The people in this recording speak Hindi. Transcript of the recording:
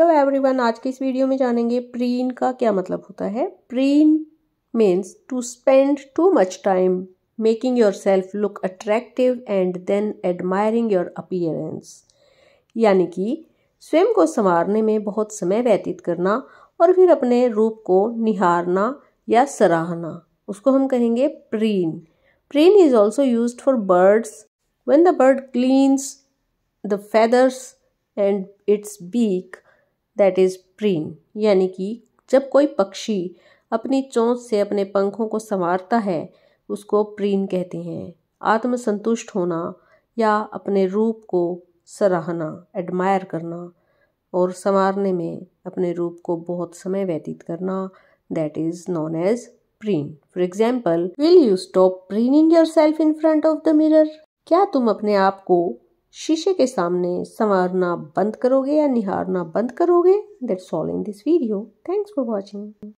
हेलो एवरीवन आज के इस वीडियो में जानेंगे प्रीन का क्या मतलब होता है preen means to spend too much time making yourself look attractive and then admiring your appearance यानी कि स्वयं को संवारने में बहुत समय व्यतीत करना और फिर अपने रूप को निहारना या सराहना उसको हम कहेंगे preen preen is also use for birds when the bird cleans the feathers and its beak that is preen यानी कि जब कोई पक्षी अपनी चोंच से अपने पंखों को संवारता है उसको प्रीन कहते हैं आत्मसंतुष्ट होना या अपने रूप को सराहना एडमायर करना और संवारने में अपने रूप को बहुत समय व्यतीत करना that is known as preen for example will you stop preening yourself in front of the mirror क्या तुम अपने आप को शीशे के सामने संवारना बंद करोगे या निहारना बंद करोगे that's all in this video thanks for watching